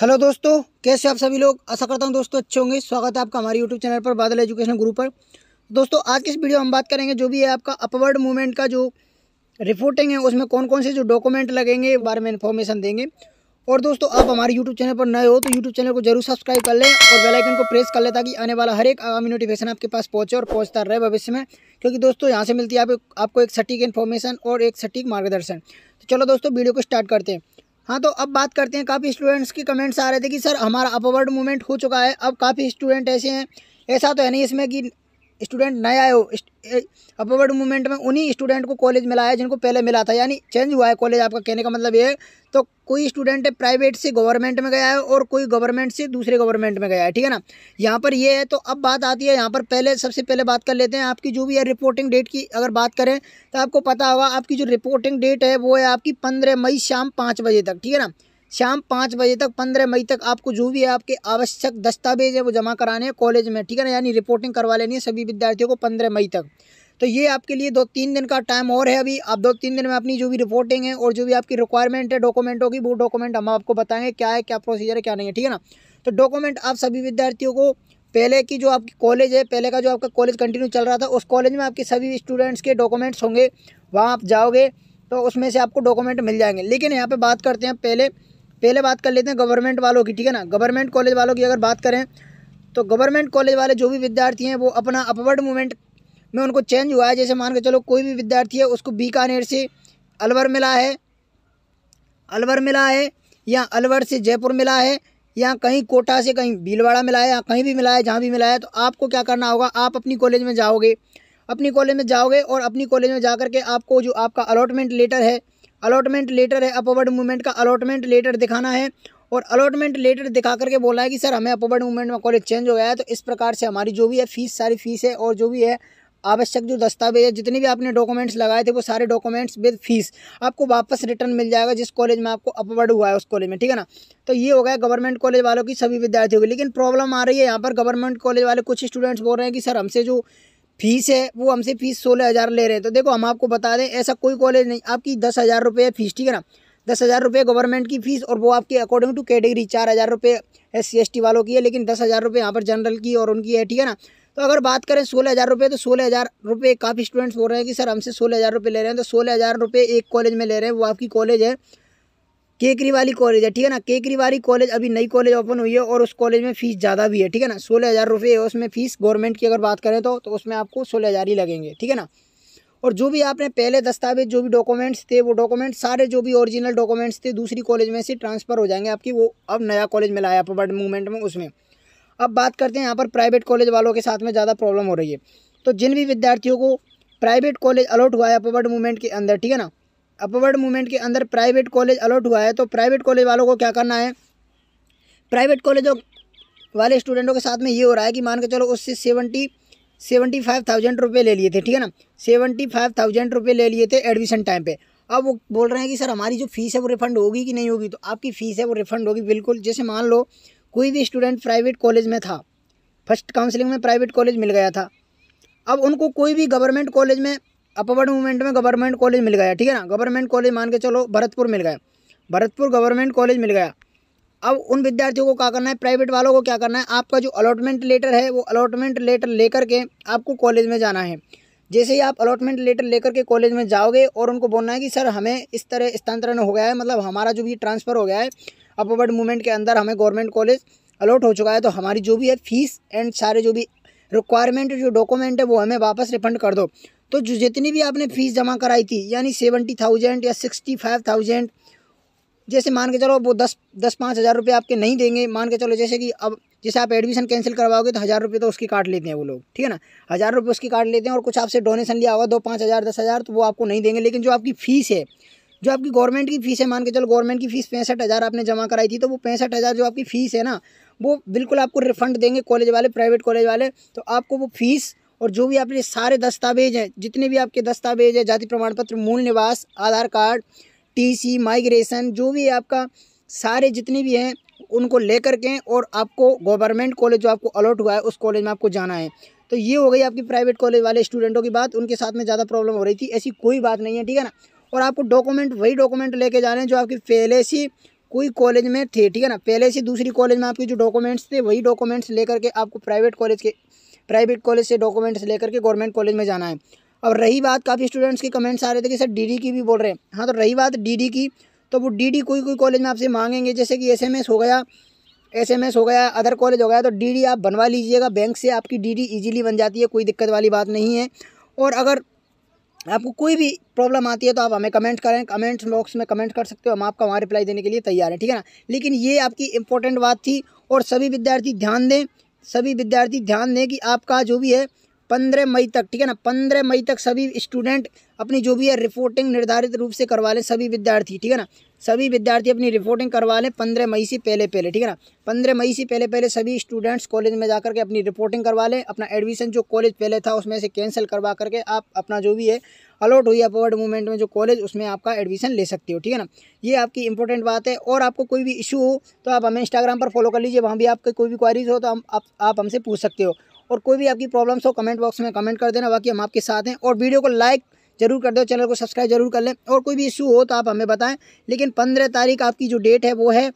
hello दोस्तों कैसे आप सभी लोग आशा करता हूँ दोस्तों अच्छे होंगे स्वागत है आपका हमारे यूट्यूब चैनल पर बादल एजुकेशन ग्रुप पर दोस्तों आज की इस वीडियो हम बात करेंगे जो भी है आपका अपवर्ड मूवमेंट का जो रिपोर्टिंग है उसमें कौन कौन से जो डॉक्यूमेंट लगेंगे बारे में इन्फॉर्मेशन देंगे और दोस्तों आप हमारे यूट्यूब चैनल पर नए हो तो यूट्यूब चैनल को जरूर सब्सक्राइब कर लें और बेलाइकन को प्रेस कर लें ताकि आने वाला हर एक आगामी नोटिफिकेशन आपके पास पहुँचे और पहुँचता रहे भविष्य में क्योंकि दोस्तों यहाँ से मिलती है आपको आपको एक सटीक इन्फॉर्मेशन और एक सटीक मार्गदर्शन तो चलो दोस्तों वीडियो को स्टार्ट करते हैं हाँ तो अब बात करते हैं काफ़ी स्टूडेंट्स की कमेंट्स आ रहे थे कि सर हमारा अपवर्ड मूवमेंट हो चुका है अब काफ़ी स्टूडेंट ऐसे हैं ऐसा तो है नहीं इसमें कि स्टूडेंट नए आए हो अपवर्ड मूवमेंट में उन्हीं स्टूडेंट को कॉलेज मिला है जिनको पहले मिला था यानी चेंज हुआ है कॉलेज आपका कहने का मतलब ये है तो कोई स्टूडेंट प्राइवेट से गवर्नमेंट में गया है और कोई गवर्नमेंट से दूसरे गवर्नमेंट में गया है ठीक है ना यहाँ पर ये है तो अब बात आती है यहाँ पर पहले सबसे पहले बात कर लेते हैं आपकी जो भी है रिपोर्टिंग डेट की अगर बात करें तो आपको पता होगा आपकी जो रिपोर्टिंग डेट है वो है आपकी पंद्रह मई शाम पाँच बजे तक ठीक है ना शाम पाँच बजे तक पंद्रह मई तक आपको जो भी आपके आवश्यक दस्तावेज है वो जमा कराने हैं कॉलेज में ठीक है ना यानी रिपोर्टिंग करवा लेनी है सभी विद्यार्थियों को पंद्रह मई तक तो ये आपके लिए दो तीन दिन का टाइम और है अभी आप दो तीन दिन में अपनी जो भी रिपोर्टिंग है और जो भी आपकी रिक्वायरमेंट है डॉक्यूमेंटों की वो डॉक्यूमेंट हम आपको बताएंगे क्या है क्या प्रोसीजर है क्या नहीं है ठीक है ना तो डॉक्यूमेंट आप सभी विद्यार्थियों को पहले की जो आपकी कॉलेज है पहले का जो आपका कॉलेज कंटिन्यू चल रहा था उस कॉलेज में आपके सभी स्टूडेंट्स के डॉक्यूमेंट्स होंगे वहाँ आप जाओगे तो उसमें से आपको डॉक्यूमेंट मिल जाएंगे लेकिन यहाँ पर बात करते हैं पहले पहले बात कर लेते हैं गवर्नमेंट वालों की ठीक है ना गवर्नमेंट कॉलेज वालों की अगर बात करें तो गवर्नमेंट कॉलेज वाले जो भी विद्यार्थी हैं वो अपना अपवर्ड मूवमेंट में उनको चेंज हुआ है जैसे मान के चलो कोई भी विद्यार्थी है उसको बीकानेर से अलवर मिला है अलवर मिला है या अलवर से जयपुर मिला है या कहीं कोटा से कहीं भीलवाड़ा मिला है या कहीं भी मिला है जहाँ भी मिला है तो आपको क्या करना होगा आप अपनी कॉलेज में जाओगे अपनी कॉलेज में जाओगे और अपनी कॉलेज में जा के आपको जो आपका अलॉटमेंट लेटर है अलॉटमेंट लेटर है अपवर्ड मूवमेंट का अलॉटमेंट लेटर दिखाना है और अलॉटमेंट लेटर दिखा करके बोला है कि सर हमें अपवर्ड मूवमेंट में कॉलेज चेंज हो गया है तो इस प्रकार से हमारी जो भी है फीस सारी फीस है और जो भी है आवश्यक जो दस्तावेज है जितने भी आपने डॉक्यूमेंट्स लगाए थे वो सारे डॉक्यूमेंट्स विद फीस आपको वापस रिटर्न मिल जाएगा जिस कॉलेज में आपको अपवर्ड हुआ है उस कॉलेज में ठीक है ना तो ये हो गया गवर्नमेंट कॉलेज वालों की सभी विद्यार्थियों की लेकिन प्रॉब्लम आ रही है यहाँ पर गवर्नमेंट कॉलेज वाले कुछ स्टूडेंट्स बोल रहे हैं कि सर हमसे जो फीस है वो हमसे फीस सोलह हज़ार ले रहे हैं तो देखो हम आपको बता दें ऐसा कोई कॉलेज नहीं आपकी दस हज़ार रुपये फीस ठीक है ना दस हज़ार रुपये गवर्नमेंट की फ़ीस और वो आपके अकॉर्डिंग टू कैटेगरी चार हज़ार रुपये एस सी वालों की है लेकिन दस हज़ार रुपये यहाँ पर जनरल की और उनकी है ठीक है ना तो अगर बात करें सोलह हज़ार रुपये तो सोलह हज़ार रुपये काफ़ी स्टूडेंट्स बोल रहे हैं कि सर हमसे सोलह हज़ार रुपये ले रहे हैं तो सोलह हज़ार रुपये एक कॉलेज में ले रहे हैं वो आपकी कॉलेज है केकरीवाली कॉलेज है ठीक है ना केकरीवाली कॉलेज अभी नई कॉलेज ओपन हुई है और उस कॉलेज में फीस ज़्यादा भी है ठीक है ना सोलह हज़ार रुपये है उसमें फ़ीस गवर्नमेंट की अगर बात करें तो तो उसमें आपको सोलह हज़ार ही लगेंगे ठीक है ना और जो भी आपने पहले दस्तावेज जो भी डॉक्यूमेंट्स थे वो डॉक्यूमेंट सारे जो भी ओरिजिनल डॉक्यूमेंट्स थे दूसरी कॉलेज में से ट्रांसफ़र हो जाएंगे आपकी वो अब नया कॉलेज मिला है अपवर्ड मूवमेंट में उसमें अब बात करते हैं यहाँ पर प्राइवेट कॉलेज वालों के साथ में ज़्यादा प्रॉब्लम हो रही है तो जिन भी विद्यार्थियों को प्राइवेट कॉलेज अलॉट हुआ है अपवर्ड मूवमेंट के अंदर ठीक है ना अपवर्ड मूवमेंट के अंदर प्राइवेट कॉलेज अलॉट हुआ है तो प्राइवेट कॉलेज वालों को क्या करना है प्राइवेट कॉलेजों वाले स्टूडेंटों के साथ में ये हो रहा है कि मान के चलो उससे सेवेंटी सेवेंटी फाइव थाउजेंड रुपये ले लिए थे ठीक है ना सेवेंटी फाइव थाउजेंड रुपये ले लिए थे एडमिशन टाइम पे अब वो बोल रहे हैं कि सर हमारी जो फीस है वो रिफंड होगी कि नहीं होगी तो आपकी फ़ीस है वो रिफंड होगी बिल्कुल जैसे मान लो कोई भी स्टूडेंट प्राइवेट कॉलेज में था फर्स्ट काउंसलिंग में प्राइवेट कॉलेज मिल गया था अब उनको कोई भी गवर्नमेंट कॉलेज में अपवर्ड मूवमेंट में गवर्नमेंट कॉलेज मिल गया ठीक है ना गवर्नमेंट कॉलेज मान के चलो भरतपुर मिल गया भरतपुर गवर्नमेंट कॉलेज मिल गया अब उन विद्यार्थियों को क्या करना है प्राइवेट वालों को क्या करना है आपका जो अलॉटमेंट लेटर है वो अलॉटमेंट लेटर लेकर के आपको कॉलेज में जाना है जैसे ही आप अलॉटमेंट लेटर लेकर के कॉलेज में जाओगे और उनको बोलना है कि सर हमें इस तरह स्थानांतरण हो गया है मतलब हमारा जो भी ट्रांसफ़र हो गया है अपवर्ड मूवमेंट के अंदर हमें गवर्नमेंट कॉलेज अलॉट हो चुका है तो हमारी जो भी है फीस एंड सारे जो भी रिक्वायरमेंट जो डॉक्यूमेंट है वो हमें वापस रिफंड कर दो तो जो जितनी भी आपने फीस जमा कराई थी यानी सेवेंटी थाउजेंड या सिक्सटी फाइव थाउजेंड जैसे मान के चलो वो दस दस पाँच हज़ार रुपये आपके नहीं देंगे मान के चलो जैसे कि अब जैसे आप एडमिशन कैंसिल करवाओगे तो हज़ार रुपये तो उसकी काट लेते हैं वो लोग ठीक है ना हज़ार रुपये उसकी काट लेते हैं और कुछ आपसे डोनेशन लिया होगा दो पाँच हज़ार दस हज़ार तो वो आपको नहीं देंगे लेकिन जो आपकी फ़ीस है जो आपकी गवर्नमेंट की फ़ीस है मान के चलो गवर्नमेंट की फ़ीस पैंसठ हज़ार आपने जमा कराई थी तो वो पैंसठ हज़ार जो आपकी फ़ीस है ना वो बिल्कुल आपको रिफंड देंगे कॉलेज वाले प्राइवेट कॉलेज वाले तो आपको वो फ़ीस और जो भी आपने सारे दस्तावेज हैं जितने भी आपके दस्तावेज हैं जाति प्रमाण पत्र मूल निवास आधार कार्ड टीसी माइग्रेशन जो भी आपका सारे जितने भी हैं उनको लेकर के और आपको गवर्नमेंट कॉलेज जो आपको अलॉट हुआ है उस कॉलेज में आपको जाना है तो ये हो गई आपकी प्राइवेट कॉलेज वाले स्टूडेंटों की बात उनके साथ में ज़्यादा प्रॉब्लम हो रही थी ऐसी कोई बात नहीं है ठीक है ना और आपको डॉक्यूमेंट वही डॉक्यूमेंट लेके जाने जो आपकी पहले से कोई कॉलेज में थे ठीक है ना पहले से दूसरी कॉलेज में आपके जो डॉक्यूमेंट्स थे वही डॉक्यूमेंट्स लेकर के आपको प्राइवेट कॉलेज के प्राइवेट कॉलेज से डॉक्यूमेंट्स लेकर के गवर्नमेंट कॉलेज में जाना है अब रही बात काफ़ी स्टूडेंट्स के कमेंट्स आ रहे थे कि सर डीडी की भी बोल रहे हैं हाँ तो रही बात डीडी की तो वो डीडी कोई कोई कॉलेज में आपसे मांगेंगे जैसे कि एसएमएस हो गया एसएमएस हो गया अदर कॉलेज हो गया तो डीडी आप बनवा लीजिएगा बैंक से आपकी डीडी इजीली बन जाती है कोई दिक्कत वाली बात नहीं है और अगर आपको कोई भी प्रॉब्लम आती है तो आप हमें कमेंट करें कमेंट बॉक्स में कमेंट कर सकते हो हम आपका वहाँ रिप्लाई देने के लिए तैयार हैं ठीक है ना लेकिन ये आपकी इंपॉर्टेंट बात थी और सभी विद्यार्थी ध्यान दें सभी विद्यार्थी ध्यान दें कि आपका जो भी है पंद्रह मई तक ठीक है ना पंद्रह मई तक सभी स्टूडेंट अपनी जो भी है रिपोर्टिंग निर्धारित रूप से करवा लें सभी विद्यार्थी ठीक है ना सभी विद्यार्थी अपनी रिपोर्टिंग करवा लें पंद्रह मई से पहले पहले ठीक है ना पंद्रह मई से पहले पहले सभी स्टूडेंट्स कॉलेज में जा करके अपनी रिपोर्टिंग करवा लें अपना एडमिशन जो कॉलेज पहले था उसमें से कैंसिल करवा करके आप अपना जो भी है अलॉट हुई अपवर्ड मूवमेंट में जो कॉलेज उसमें आपका एडमिशन ले सकते हो ठीक है ना ये आपकी इंपॉर्टेंट बात है और आपको कोई भी इशू हो तो आप हमें इंस्टाग्राम पर फॉलो कर लीजिए वहाँ भी आपके कोई भी क्वारीज हो तो हम आप हमसे पूछ सकते हो और कोई भी आपकी प्रॉब्लम्स हो कमेंट बॉक्स में कमेंट कर देना बाकी हम आपके साथ हैं और वीडियो को लाइक जरूर कर दो चैनल को सब्सक्राइब जरूर कर लें और कोई भी इशू हो तो आप हमें बताएं लेकिन पंद्रह तारीख आपकी जो डेट है वो है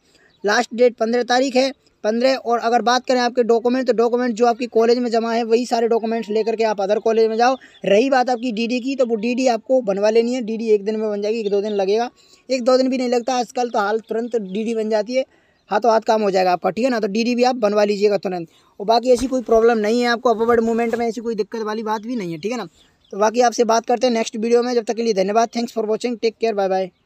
लास्ट डेट पंद्रह तारीख है पंद्रह और अगर बात करें आपके डॉक्यूमेंट तो डॉक्यूमेंट जो आपकी कॉलेज में जमा है वही सारे डॉक्यूमेंट्स लेकर के आप अदर कॉलेज में जाओ रही बात आपकी डीडी की तो वो डीडी आपको बनवा लेनी है डीडी एक दिन में बन जाएगी एक दो दिन लगेगा एक दो दिन भी नहीं लगता आजकल तो हाल तुरंत डीडी बन जाती है हाथों तो हाथ काम हो जाएगा आपका ठीक है ना तो डी भी आप बनवा लीजिएगा तुरंत और बाकी ऐसी कोई प्रॉब्लम नहीं है आपको अपवर्ड मूवमेंट में ऐसी कोई दिक्कत वाली बात भी नहीं है ठीक है ना तो बाकी आपसे बात करते हैं नेक्स्ट वीडियो में जब तक के लिए धन्यवाद thanks for watching take care bye bye